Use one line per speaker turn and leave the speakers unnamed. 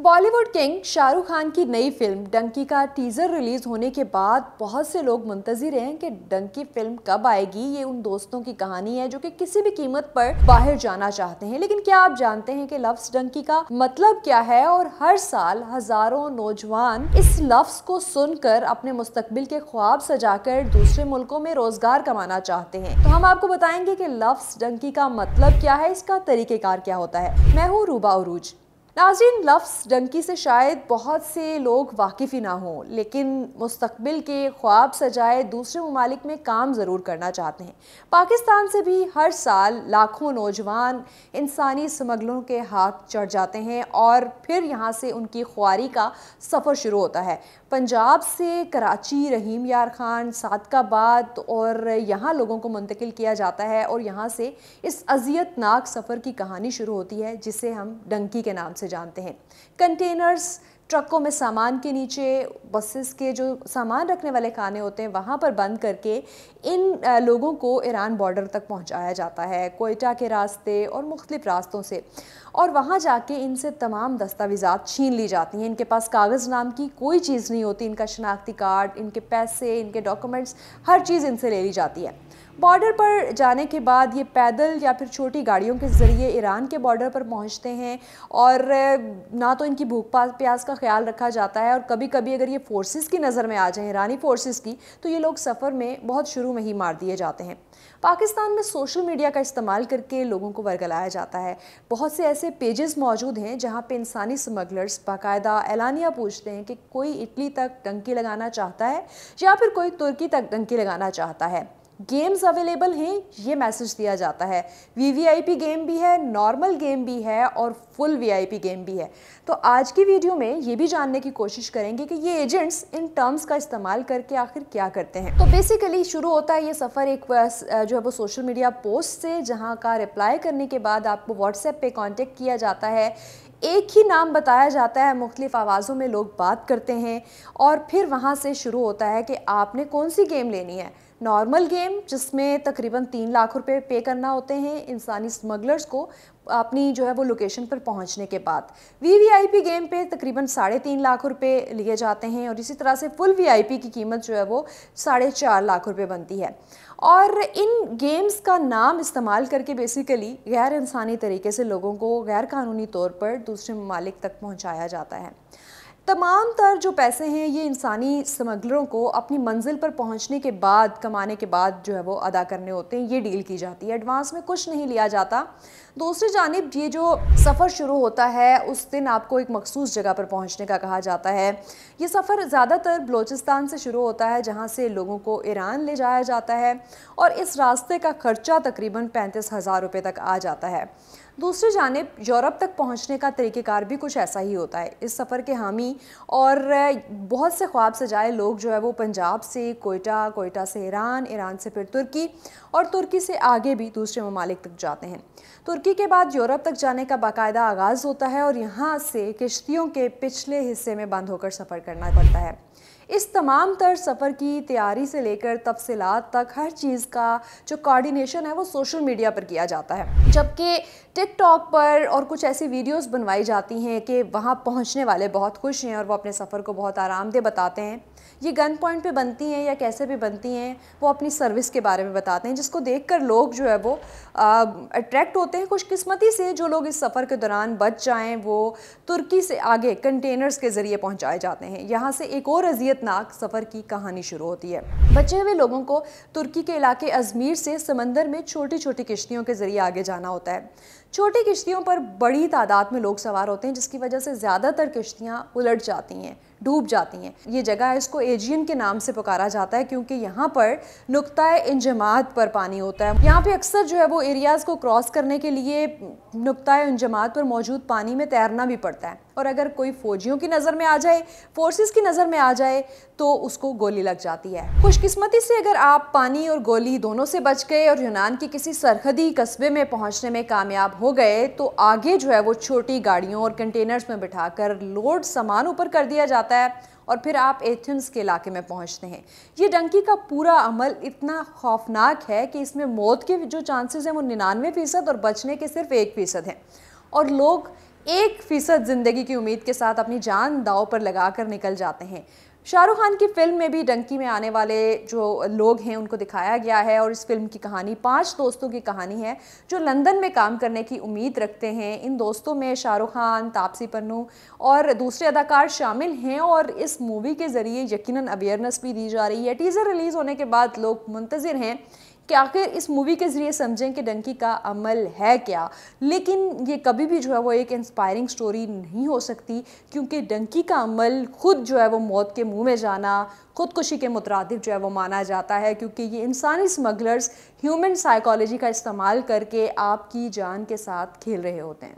Bollywood king Shahrukh Khan की नई film Dunki का टीज़र रिलीज़ होने के बाद बहुत से लोग मुंतज़िर हैं कि डंकी फिल्म कब आएगी ये उन दोस्तों की कहानी है जो कि किसी भी कीमत पर बाहर जाना चाहते हैं लेकिन क्या आप जानते हैं कि लफ्स डंकी का मतलब क्या है और हर साल हज़ारों नौजवान इस लफ्स को सुनकर अपने मुस्तबिल के ख्वाब सजा दूसरे मुल्कों में रोज़गार कमाना चाहते हैं तो हम आपको बताएंगे की लफ्ज़ डंकी का मतलब क्या है इसका तरीक़ेकार क्या होता है मैं हूँ रूबा उरूज नाजिन लफ्स डंकी से शायद बहुत से लोग वाकिफ़ ही ना हों लेकिन मुस्तबिल के ख्वाब सजाए दूसरे ममालिक में काम ज़रूर करना चाहते हैं पाकिस्तान से भी हर साल लाखों नौजवान इंसानी स्मगलों के हाथ चढ़ जाते हैं और फिर यहाँ से उनकी ख्वारी का सफ़र शुरू होता है पंजाब से कराची रहीम यार खान सादकाबाद और यहाँ लोगों को मुंतकिल किया जाता है और यहाँ से इस अजियतनाक सफ़र की कहानी शुरू होती है जिसे हम डंकी के नाम से से जानते हैं कंटेनर्स ट्रकों में सामान के नीचे बसेस के जो सामान रखने वाले खाने होते हैं वहाँ पर बंद करके इन लोगों को ईरान बॉर्डर तक पहुँचाया जाता है कोयटा के रास्ते और मुख्तलिफ़ रास्तों से और वहाँ जाके इनसे तमाम दस्तावेजा छीन ली जाती हैं इनके पास कागज़ नाम की कोई चीज़ नहीं होती इनका शनाख्ती कार्ड इनके पैसे इनके डॉक्यूमेंट्स हर चीज़ इनसे ले ली जाती है बॉर्डर पर जाने के बाद ये पैदल या फिर छोटी गाड़ियों के ज़रिए ईरान के बॉर्डर पर पहुंचते हैं और ना तो इनकी भूख प्यास का ख्याल रखा जाता है और कभी कभी अगर ये फोर्सेस की नज़र में आ जाएं ईरानी फोर्सेस की तो ये लोग सफ़र में बहुत शुरू में ही मार दिए जाते हैं पाकिस्तान में सोशल मीडिया का इस्तेमाल करके लोगों को वर्गलाया जाता है बहुत से ऐसे पेजेस मौजूद हैं जहाँ पे इंसानी स्मगलर्स बाकायदा एलानिया पूछते हैं कि कोई इटली तक टंकी लगाना चाहता है या फिर कोई तुर्की तक टंकी लगाना चाहता है गेम्स अवेलेबल हैं ये मैसेज दिया जाता है वीवीआईपी गेम भी है नॉर्मल गेम भी है और फुल वीआईपी गेम भी है तो आज की वीडियो में ये भी जानने की कोशिश करेंगे कि ये एजेंट्स इन टर्म्स का इस्तेमाल करके आखिर क्या करते हैं तो बेसिकली शुरू होता है ये सफ़र एक जो है वो सोशल मीडिया पोस्ट से जहाँ का रिप्लाई करने के बाद आपको व्हाट्सएप पर कॉन्टेक्ट किया जाता है एक ही नाम बताया जाता है मुख्तलिफ़ आवाज़ों में लोग बात करते हैं और फिर वहाँ से शुरू होता है कि आपने कौन सी गेम लेनी है नॉर्मल गेम जिसमें तकरीबन तीन लाख रुपए पे करना होते हैं इंसानी स्मगलर्स को अपनी जो है वो लोकेशन पर पहुंचने के बाद वीवीआईपी गेम पे तकरीबन साढ़े तीन लाख रुपए लिए जाते हैं और इसी तरह से फुल वीआईपी की कीमत जो है वो साढ़े चार लाख रुपए बनती है और इन गेम्स का नाम इस्तेमाल करके बेसिकली गैर इंसानी तरीके से लोगों को गैर कानूनी तौर पर दूसरे ममालिक तक पहुँचाया जाता है तमाम तर जो पैसे हैं ये इंसानी स्मगलरों को अपनी मंजिल पर पहुंचने के बाद कमाने के बाद जो है वो अदा करने होते हैं ये डील की जाती है एडवांस में कुछ नहीं लिया जाता दूसरी जानब ये जो सफ़र शुरू होता है उस दिन आपको एक मखसूस जगह पर पहुंचने का कहा जाता है ये सफ़र ज़्यादातर बलोचिस्तान से शुरू होता है जहाँ से लोगों को ईरान ले जाया जाता है और इस रास्ते का खर्चा तकरीबन पैंतीस हज़ार रुपये तक आ जाता है दूसरी जानब यूरोप तक पहुँचने का तरीक़ेकार भी कुछ ऐसा ही होता है इस सफ़र के हामी और बहुत से ख्वाब सजाए लोग जो है वो पंजाब से कोयटा कोयटा से ईरान ईरान से फिर तुर्की और तुर्की से आगे भी दूसरे ममालिक तक जाते हैं तुर्की के बाद यूरोप तक जाने का बाकायदा आगाज़ होता है और यहाँ से किश्तियों के पिछले हिस्से में बंद होकर सफ़र करना पड़ता है इस तमाम तर सफ़र की तैयारी से लेकर तफसलत तक हर चीज़ का जो कोऑर्डिनेशन है वो सोशल मीडिया पर किया जाता है जबकि टिकटॉक पर और कुछ ऐसी वीडियोस बनवाई जाती हैं कि वहाँ पहुँचने वाले बहुत खुश हैं और वो अपने सफ़र को बहुत आरामदेह बताते हैं ये गन पॉइंट पे बनती हैं या कैसे भी बनती हैं वो अपनी सर्विस के बारे में बताते हैं जिसको देखकर लोग जो है वो अट्रैक्ट होते हैं किस्मती से जो लोग इस सफ़र के दौरान बच जाएँ वो तुर्की से आगे कंटेनर्स के ज़रिए पहुँचाए जाते हैं यहाँ से एक और अजियतनाक सफ़र की कहानी शुरू होती है बचे हुए लोगों को तुर्की के इलाके अजमेर से समंदर में छोटी छोटी किश्तियों के ज़रिए आगे जाना होता है छोटी किश्तियों पर बड़ी तादाद में लोग सवार होते हैं जिसकी वजह से ज़्यादातर किश्तियाँ उलट जाती हैं डूब जाती हैं ये जगह इसको एजियन के नाम से पुकारा जाता है क्योंकि यहाँ पर नुकता इंजमात पर पानी होता है यहाँ पे अक्सर जो है वो एरियाज़ को क्रॉस करने के लिए नुकता इंजमात पर मौजूद पानी में तैरना भी पड़ता है और अगर कोई फौजियों की नज़र में आ जाए फोर्सेस की नज़र में आ जाए तो उसको गोली लग जाती है खुशकिस्मती से अगर आप पानी और गोली दोनों से बच गए और यूनान के किसी सरहदी कस्बे में पहुंचने में कामयाब हो गए तो आगे जो है वो छोटी गाड़ियों और कंटेनर्स में बिठाकर लोड सामान ऊपर कर दिया जाता जाता है और फिर आप एथेंस के इलाके में पहुंचते हैं ये डंकी का पूरा अमल इतना खौफनाक है कि इसमें मौत के जो चांसेस हैं वो निन्यानवे फ़ीसद और बचने के सिर्फ एक फ़ीसद हैं और लोग एक फ़ीसद ज़िंदगी की उम्मीद के साथ अपनी जान दाव पर लगा कर निकल जाते हैं शाहरुख खान की फ़िल्म में भी डंकी में आने वाले जो लोग हैं उनको दिखाया गया है और इस फिल्म की कहानी पांच दोस्तों की कहानी है जो लंदन में काम करने की उम्मीद रखते हैं इन दोस्तों में शाहरुख खान तापसी पन्नू और दूसरे अदाकार शामिल हैं और इस मूवी के ज़रिए यकीनन अवेयरनेस भी दी जा रही है टीज़र रिलीज़ होने के बाद लोग मुंतज़र हैं कि आखिर इस मूवी के ज़रिए समझें कि डंकी का अमल है क्या लेकिन ये कभी भी जो है वो एक इंस्पायरिंग स्टोरी नहीं हो सकती क्योंकि डंकी का अमल ख़ुद जो है वो मौत के मुंह में जाना ख़ुदकुशी के मुतरद जो है वो माना जाता है क्योंकि ये इंसानी स्मगलर्स ह्यूमन साइकोलॉजी का इस्तेमाल करके आपकी जान के साथ खेल रहे होते हैं